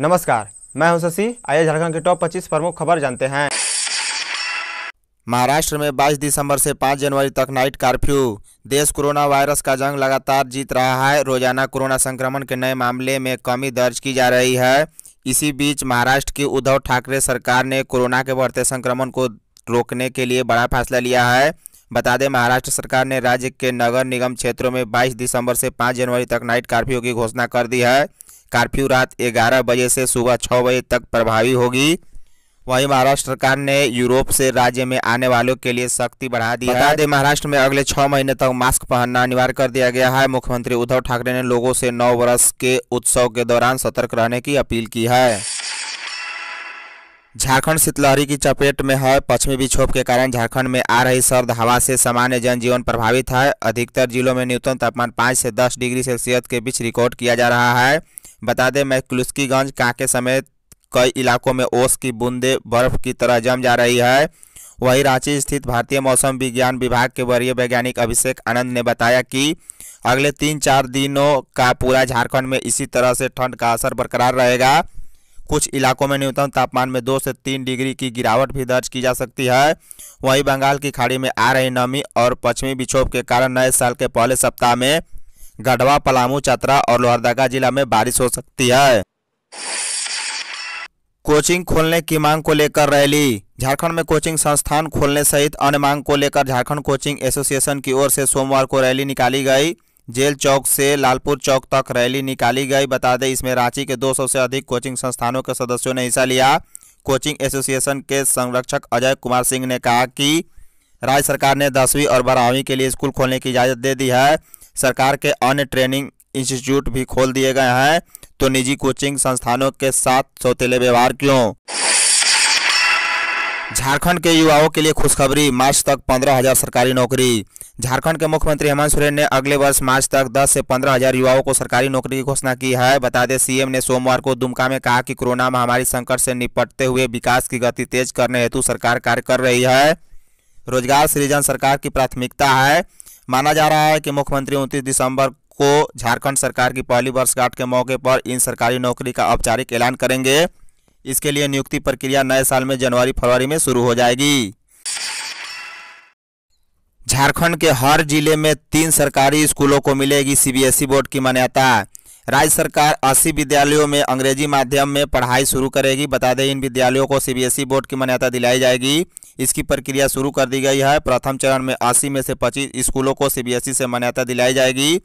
नमस्कार मैं हूं शशि आइए झारखंड के टॉप 25 प्रमुख खबर जानते हैं महाराष्ट्र में 22 दिसंबर से 5 जनवरी तक नाइट कर्फ्यू देश कोरोना वायरस का जंग लगातार जीत रहा है रोजाना कोरोना संक्रमण के नए मामले में कमी दर्ज की जा रही है इसी बीच महाराष्ट्र की उद्धव ठाकरे सरकार ने कोरोना के बढ़ते संक्रमण को रोकने के लिए बड़ा फैसला लिया है बता दें महाराष्ट्र सरकार ने राज्य के नगर निगम क्षेत्रों में 22 दिसंबर से 5 जनवरी तक नाइट कर्फ्यू की घोषणा कर दी है कर्फ्यू रात ग्यारह बजे से सुबह छः बजे तक प्रभावी होगी वहीं महाराष्ट्र सरकार ने यूरोप से राज्य में आने वालों के लिए सख्ती बढ़ा दी बता दें महाराष्ट्र में अगले छः महीने तक मास्क पहनना अनिवार्य कर दिया गया है मुख्यमंत्री उद्धव ठाकरे ने लोगों से नौ वर्ष के उत्सव के दौरान सतर्क रहने की अपील की है झारखंड शीतलहरी की चपेट में है पश्चिमी विक्षोभ के कारण झारखंड में आ रही सर्द हवा से सामान्य जनजीवन प्रभावित है अधिकतर जिलों में न्यूनतम तापमान 5 से 10 डिग्री सेल्सियस के बीच रिकॉर्ड किया जा रहा है बता दें मैं कुलुस्कीगंज कांके समेत कई इलाकों में ओस की बूंदे बर्फ की तरह जम जा रही है वहीं रांची स्थित भारतीय मौसम विज्ञान विभाग के वरीय वैज्ञानिक अभिषेक आनंद ने बताया कि अगले तीन चार दिनों का पूरा झारखंड में इसी तरह से ठंड का असर बरकरार रहेगा कुछ इलाकों में न्यूनतम तापमान में दो से तीन डिग्री की गिरावट भी दर्ज की जा सकती है वहीं बंगाल की खाड़ी में आ रही नमी और पश्चिमी विक्षोभ के कारण नए साल के पहले सप्ताह में गढ़वा पलामू चतरा और लोहरदगा जिला में बारिश हो सकती है कोचिंग खोलने की मांग को लेकर रैली झारखंड में कोचिंग संस्थान खोलने सहित अन्य मांग को लेकर झारखंड कोचिंग एसोसिएशन की ओर से सोमवार को रैली निकाली गई जेल चौक से लालपुर चौक तक रैली निकाली गई बता दें इसमें रांची के 200 से अधिक कोचिंग संस्थानों के सदस्यों ने हिस्सा लिया कोचिंग एसोसिएशन के संरक्षक अजय कुमार सिंह ने कहा कि राज्य सरकार ने दसवीं और बारहवीं के लिए स्कूल खोलने की इजाज़त दे दी है सरकार के अन्य ट्रेनिंग इंस्टीट्यूट भी खोल दिए गए हैं तो निजी कोचिंग संस्थानों के साथ सौतेले व्यवहार क्यों झारखंड के युवाओं के लिए खुशखबरी मार्च तक पंद्रह हजार सरकारी नौकरी झारखंड के मुख्यमंत्री हेमंत सोरेन ने अगले वर्ष मार्च तक 10 से पंद्रह हजार युवाओं को सरकारी नौकरी की घोषणा की है बता दें सीएम ने सोमवार को दुमका में कहा कि कोरोना महामारी संकट से निपटते हुए विकास की गति तेज करने हेतु सरकार कार्य कर रही है रोजगार सृजन सरकार की प्राथमिकता है माना जा रहा है कि मुख्यमंत्री उनतीस दिसंबर को झारखंड सरकार की पहली वर्षगांठ के मौके पर इन सरकारी नौकरी का औपचारिक ऐलान करेंगे इसके लिए नियुक्ति प्रक्रिया नए साल में जनवरी फरवरी में शुरू हो जाएगी झारखंड के हर जिले में तीन सरकारी स्कूलों को मिलेगी सीबीएसई बोर्ड की मान्यता राज्य सरकार 80 विद्यालयों में अंग्रेजी माध्यम में पढ़ाई शुरू करेगी बता दें इन विद्यालयों को सीबीएसई बोर्ड की मान्यता दिलाई जाएगी इसकी प्रक्रिया शुरू कर दी गई है प्रथम चरण में अस्सी में से पच्चीस स्कूलों को सीबीएसई से मान्यता दिलाई जाएगी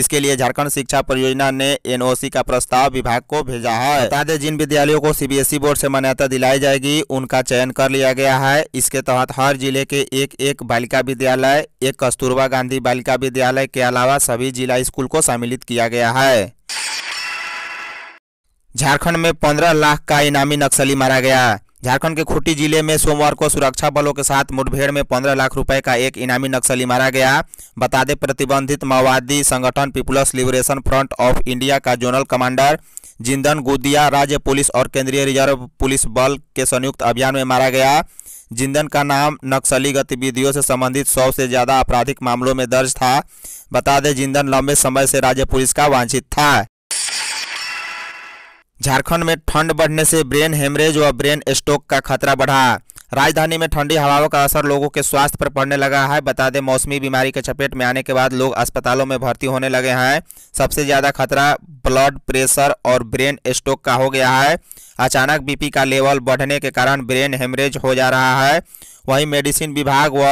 इसके लिए झारखंड शिक्षा परियोजना ने एनओसी का प्रस्ताव विभाग को भेजा है बता दें जिन विद्यालयों को सीबीएसई बोर्ड से मान्यता दिलाई जाएगी उनका चयन कर लिया गया है इसके तहत हर जिले के एक एक बालिका विद्यालय एक कस्तूरबा गांधी बालिका विद्यालय के अलावा सभी जिला स्कूल को सम्मिलित किया गया है झारखंड में पंद्रह लाख का इनामी नक्सली मारा गया झारखंड के खूटी जिले में सोमवार को सुरक्षा बलों के साथ मुठभेड़ में पंद्रह लाख रुपए का एक इनामी नक्सली मारा गया बता दें प्रतिबंधित माओवादी संगठन people's liberation front of India का जोनल कमांडर जिंदन गुदिया राज्य पुलिस और केंद्रीय रिजर्व पुलिस बल के संयुक्त अभियान में मारा गया जिंदन का नाम नक्सली गतिविधियों से संबंधित सौ से ज़्यादा आपराधिक मामलों में दर्ज था बता दें जिंदन लंबे समय से राज्य पुलिस का वांछित था झारखंड में ठंड बढ़ने से ब्रेन हेमरेज व ब्रेन स्ट्रोक का खतरा बढ़ा राजधानी में ठंडी हवाओं का असर लोगों के स्वास्थ्य पर पड़ने लगा है बता दें मौसमी बीमारी के चपेट में आने के बाद लोग अस्पतालों में भर्ती होने लगे हैं सबसे ज़्यादा खतरा ब्लड प्रेशर और ब्रेन स्ट्रोक का हो गया है अचानक बीपी का लेवल बढ़ने के कारण ब्रेन हेमरेज हो जा रहा है वहीं मेडिसिन विभाग व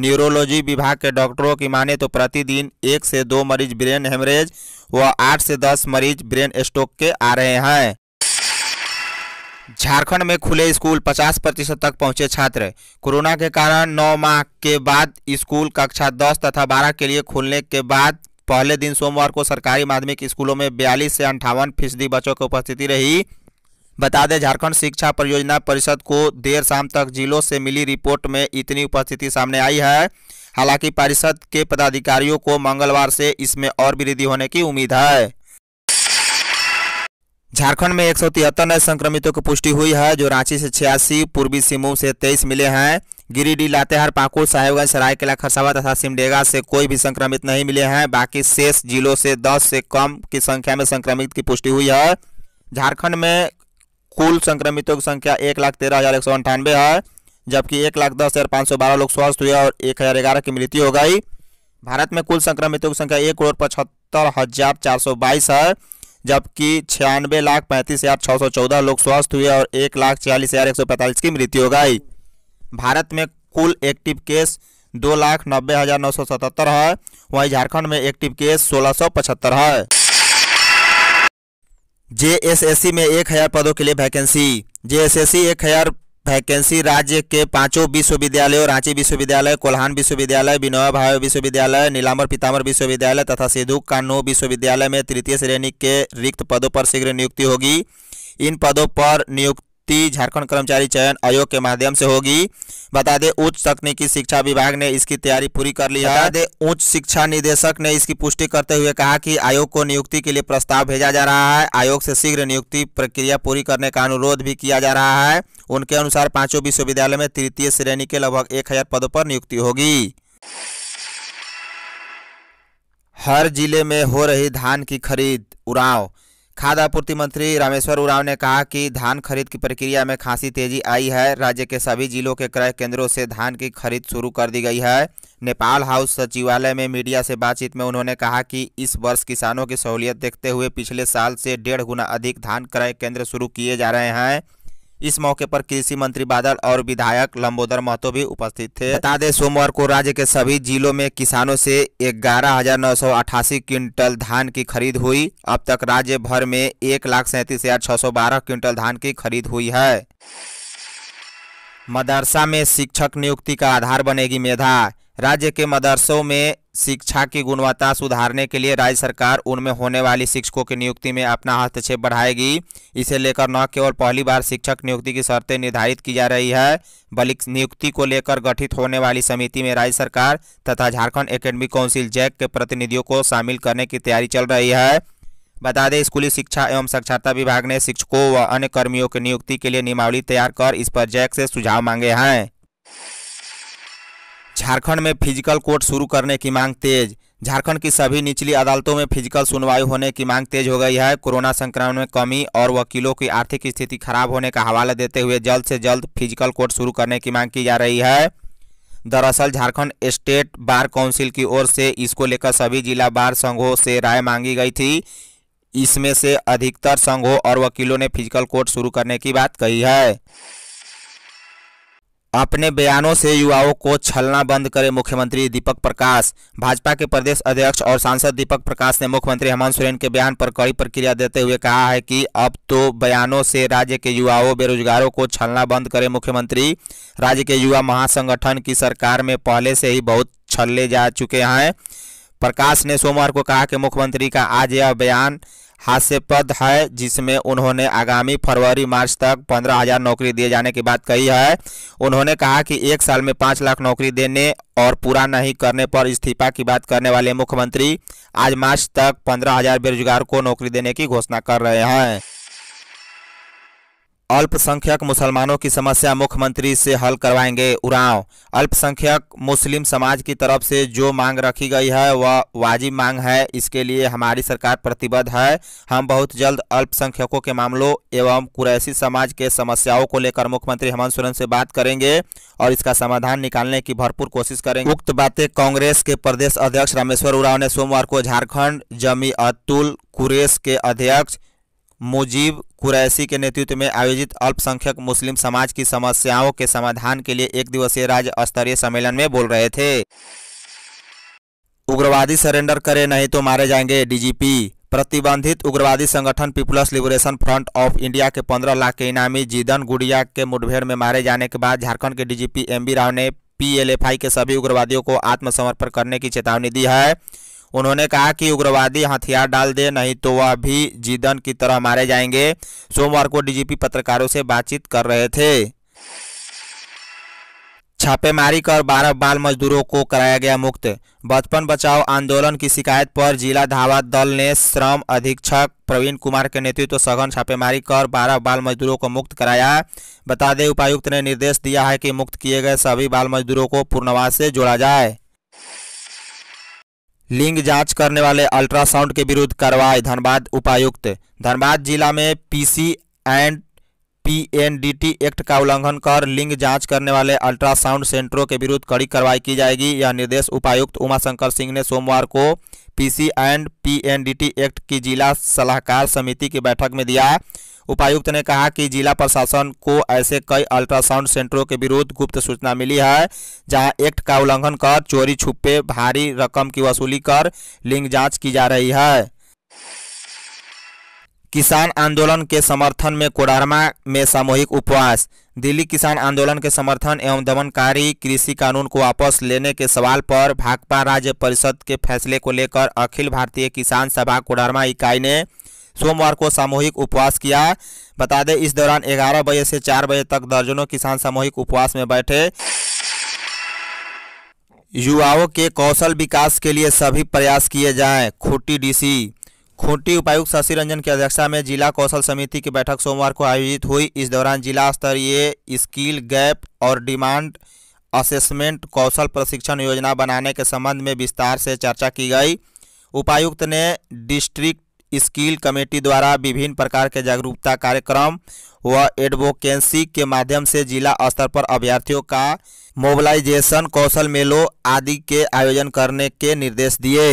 न्यूरोलॉजी विभाग के डॉक्टरों की माने तो प्रतिदिन एक से दो मरीज ब्रेन हेमरेज व आठ से दस मरीज ब्रेन स्ट्रोक के आ रहे हैं झारखंड में खुले स्कूल 50 प्रतिशत तक पहुंचे छात्र कोरोना के कारण 9 माह के बाद स्कूल कक्षा 10 तथा 12 के लिए खुलने के बाद पहले दिन सोमवार को सरकारी माध्यमिक स्कूलों में बयालीस से अंठावन फीसदी बच्चों की उपस्थिति रही बता दें झारखंड शिक्षा परियोजना परिषद को देर शाम तक जिलों से मिली रिपोर्ट में इतनी उपस्थिति सामने आई है हालांकि परिषद के पदाधिकारियों को मंगलवार से इसमें और वृद्धि होने की उम्मीद है झारखंड में एक नए संक्रमितों की पुष्टि हुई है जो रांची से छियासी पूर्वी सिंहभूम से तेईस मिले हैं गिरिडीह लातेहार पाकुड़ साहेबगंज सरायकेला खरसावा तथा सिमडेगा से कोई भी संक्रमित नहीं मिले हैं बाकी शेष जिलों से 10 से कम की संख्या में संक्रमित की पुष्टि हुई है झारखंड में कुल संक्रमितों की संख्या एक लाख तेरह हजार एक सौ अंठानवे है जबकि एक लाख दस हज़ार पाँच सौ बारह लोग स्वस्थ हुए और एक हज़ार ग्यारह की मृत्यु हो गई भारत में कुल संक्रमितों की संख्या एक करोड़ पचहत्तर हज़ार चार सौ बाईस है जबकि छियानवे लाख पैंतीस हज़ार छः सौ चौदह लोग स्वस्थ हुए और एक लाख छियालीस हज़ार एक सौ पैंतालीस की मृत्यु हो गई भारत में कुल एक्टिव केस दो लाख नब्बे हज़ार नौ सौ सतहत्तर है वहीं झारखंड में एक्टिव केस सोलह सौ पचहत्तर है सी में एक हज़ार पदों के लिए वैकेंसी जे सी एक हज़ार वैकेंसी राज्य के पांचों विश्वविद्यालयों रांची विश्वविद्यालय कोल्हान विश्वविद्यालय विनोबा भावे विश्वविद्यालय नीलांबर पितामर विश्वविद्यालय तथा सिद्धू कानू विश्वविद्यालय में तृतीय श्रेणी के रिक्त पदों पर शीघ्र नियुक्ति होगी इन पदों पर नियुक्त नियुक्ति झारखंड कर्मचारी चयन आयोग के माध्यम से होगी बता दें उच्च तकनीकी शिक्षा विभाग ने इसकी तैयारी पूरी कर ली है बता दें उच्च शिक्षा निदेशक ने इसकी पुष्टि करते हुए कहा कि आयोग को नियुक्ति के लिए प्रस्ताव भेजा जा रहा है आयोग से शीघ्र नियुक्ति प्रक्रिया पूरी करने का अनुरोध भी किया जा रहा है उनके अनुसार पांचों विश्वविद्यालय में तृतीय श्रेणी के लगभग एक हजार पदों पर नियुक्ति होगी हर जिले में हो रही धान की खरीद उड़ाव खाद्य आपूर्ति मंत्री रामेश्वर उराव ने कहा कि धान खरीद की प्रक्रिया में खासी तेजी आई है राज्य के सभी जिलों के क्रय केंद्रों से धान की खरीद शुरू कर दी गई है नेपाल हाउस सचिवालय में मीडिया से बातचीत में उन्होंने कहा कि इस वर्ष किसानों की सहूलियत देखते हुए पिछले साल से डेढ़ गुना अधिक धान क्रय केंद्र शुरू किए जा रहे हैं इस मौके पर कृषि मंत्री बादल और विधायक लंबोदर महतो भी उपस्थित थे बता दें सोमवार को राज्य के सभी जिलों में किसानों से ग्यारह क्विंटल धान की खरीद हुई अब तक राज्य भर में एक लाख सैंतीस हजार छः सौ बारह क्विंटल धान की खरीद हुई है मदरसा में शिक्षक नियुक्ति का आधार बनेगी मेधा राज्य के मदरसों में शिक्षा की गुणवत्ता सुधारने के लिए राज्य सरकार उनमें होने वाली शिक्षकों की नियुक्ति में अपना हस्तक्षेप बढ़ाएगी इसे लेकर न केवल पहली बार शिक्षक नियुक्ति की शर्तें निर्धारित की जा रही है बल्कि नियुक्ति को लेकर गठित होने वाली समिति में राज्य सरकार तथा झारखंड एकेडमिक काउंसिल जैक के प्रतिनिधियों को शामिल करने की तैयारी चल रही है बता दें स्कूली शिक्षा एवं साक्षरता विभाग ने शिक्षकों व अन्य कर्मियों की नियुक्ति के लिए नियमावली तैयार कर इस पर जैक से सुझाव मांगे हैं झारखंड में फिजिकल कोर्ट शुरू करने की मांग तेज झारखंड की सभी निचली अदालतों में फिजिकल सुनवाई होने की मांग तेज हो गई है कोरोना संक्रमण में कमी और वकीलों की आर्थिक स्थिति खराब होने का हवाला देते हुए जल्द से जल्द फिजिकल कोर्ट शुरू करने की मांग की जा रही है दरअसल झारखंड स्टेट बार काउंसिल की ओर से इसको लेकर सभी जिला बार संघों से राय मांगी गई थी इसमें से अधिकतर संघों और वकीलों ने फिजिकल कोर्ट शुरू करने की बात कही है अपने बयानों से युवाओं को छलना बंद करें मुख्यमंत्री दीपक प्रकाश भाजपा के प्रदेश अध्यक्ष और सांसद दीपक प्रकाश ने मुख्यमंत्री हेमंत सोरेन के बयान पर कड़ी प्रतिक्रिया देते हुए कहा है कि अब तो बयानों से राज्य के युवाओं बेरोजगारों को छलना बंद करें मुख्यमंत्री राज्य के युवा महासंगठन की सरकार में पहले से ही बहुत छल्ले जा चुके हैं प्रकाश ने सोमवार को कहा कि मुख्यमंत्री का आज यह बयान हास्यपद है जिसमें उन्होंने आगामी फरवरी मार्च तक पंद्रह हजार नौकरी दिए जाने की बात कही है उन्होंने कहा कि एक साल में पाँच लाख नौकरी देने और पूरा नहीं करने पर इस्तीफा की बात करने वाले मुख्यमंत्री आज मार्च तक पंद्रह हजार बेरोजगार को नौकरी देने की घोषणा कर रहे हैं अल्पसंख्यक मुसलमानों की समस्या मुख्यमंत्री से हल करवाएंगे उरांव अल्पसंख्यक मुस्लिम समाज की तरफ से जो मांग रखी गई है वह वाजिब मांग है इसके लिए हमारी सरकार प्रतिबद्ध है हम बहुत जल्द अल्पसंख्यकों के मामलों एवं कुरैसी समाज के समस्याओं को लेकर मुख्यमंत्री हेमंत सोरेन से बात करेंगे और इसका समाधान निकालने की भरपूर कोशिश करेंगे उक्त बातें कांग्रेस के प्रदेश अध्यक्ष रामेश्वर उरांव ने सोमवार को झारखंड जमीअतुल कुरेश के अध्यक्ष मुजीब कुरैसी के नेतृत्व में आयोजित अल्पसंख्यक मुस्लिम समाज की समस्याओं के समाधान के लिए एक दिवसीय राज्य स्तरीय सम्मेलन में बोल रहे थे उग्रवादी सरेंडर करे नहीं तो मारे जाएंगे डीजीपी प्रतिबंधित उग्रवादी संगठन people's liberation front of India के 15 लाख के इनामी जीदन गुड़िया के मुठभेड़ में मारे जाने के बाद झारखंड के डीजीपी एमबी राव ने पीएलएफआई के सभी उग्रवादियों को आत्मसमर्पण करने की चेतावनी दी है उन्होंने कहा कि उग्रवादी हथियार डाल दे नहीं तो वह भी जीदन की तरह मारे जाएंगे सोमवार को डीजीपी पत्रकारों से बातचीत कर रहे थे छापेमारी कर बारह बाल मजदूरों को कराया गया मुक्त बचपन बचाओ आंदोलन की शिकायत पर जिला धावा दल ने श्रम अधीक्षक प्रवीण कुमार के नेतृत्व तो सघन छापेमारी कर बारह बाल मजदूरों को मुक्त कराया बता दें उपायुक्त ने निर्देश दिया है कि मुक्त किए गए सभी बाल मजदूरों को पूर्णवास से जोड़ा जाए लिंग जांच करने वाले अल्ट्रासाउंड के विरुद्ध कार्रवाई धनबाद उपायुक्त धनबाद जिला में पीसी एंड पीएनडीटी एक्ट का उल्लंघन कर लिंग जांच करने वाले अल्ट्रासाउंड सेंटरों के विरुद्ध कड़ी कार्रवाई की जाएगी यह निर्देश उपायुक्त उमाशंकर सिंह ने सोमवार को पीसी एंड पीएनडीटी एक्ट की जिला सलाहकार समिति की बैठक में दिया उपायुक्त ने कहा कि जिला प्रशासन को ऐसे कई अल्ट्रासाउंड सेंटरों के विरुद्ध गुप्त सूचना मिली है जहां एक्ट का उल्लंघन कर चोरी छुपे भारी रकम की वसूली कर लिंग जांच की जा रही है किसान आंदोलन के समर्थन में कोडरमा में सामूहिक उपवास दिल्ली किसान आंदोलन के समर्थन एवं दमनकारी कृषि कानून को वापस लेने के सवाल पर भाकपा राज्य परिषद के फैसले को लेकर अखिल भारतीय किसान सभा कोडरमा इकाई ने सोमवार को सामूहिक उपवास किया बता दें इस दौरान 11 बजे से 4 बजे तक दर्जनों किसान सामूहिक उपवास में बैठे युवाओं के कौशल विकास के लिए सभी प्रयास किए जाएं खूंटी डीसी खूंटी उपायुक्त शशि रंजन की अध्यक्षता में जिला कौशल समिति की बैठक सोमवार को आयोजित हुई इस दौरान जिला स्तरीय स्किल गैप और डिमांड असेसमेंट कौशल प्रशिक्षण योजना बनाने के संबंध में विस्तार से चर्चा की गई उपायुक्त ने डिस्ट्रिक्ट स्किल कमेटी द्वारा विभिन्न प्रकार के जागरूकता कार्यक्रम व एडवोकेंसी के माध्यम से जिला स्तर पर अभ्यर्थियों का मोबिलाइजेशन कौशल मेलों आदि के आयोजन करने के निर्देश दिए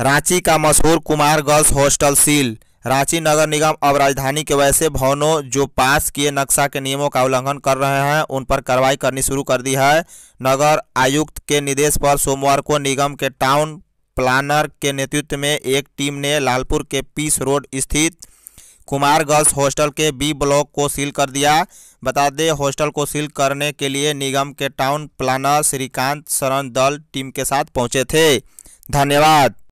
रांची का मशहूर Kumar girls hostel seal Ranchi नगर निगम अब राजधानी के वैसे भवनों जो पास किए नक्शा के नियमों का उल्लंघन कर रहे हैं उन पर कार्रवाई करनी शुरू कर दी है नगर आयुक्त के निर्देश पर सोमवार को निगम के टाउन प्लानर के नेतृत्व में एक टीम ने लालपुर के पीस रोड स्थित कुमार गर्ल्स हॉस्टल के बी ब्लॉक को सील कर दिया बता दें हॉस्टल को सील करने के लिए निगम के टाउन प्लानर श्रीकांत शरण दल टीम के साथ पहुंचे थे धन्यवाद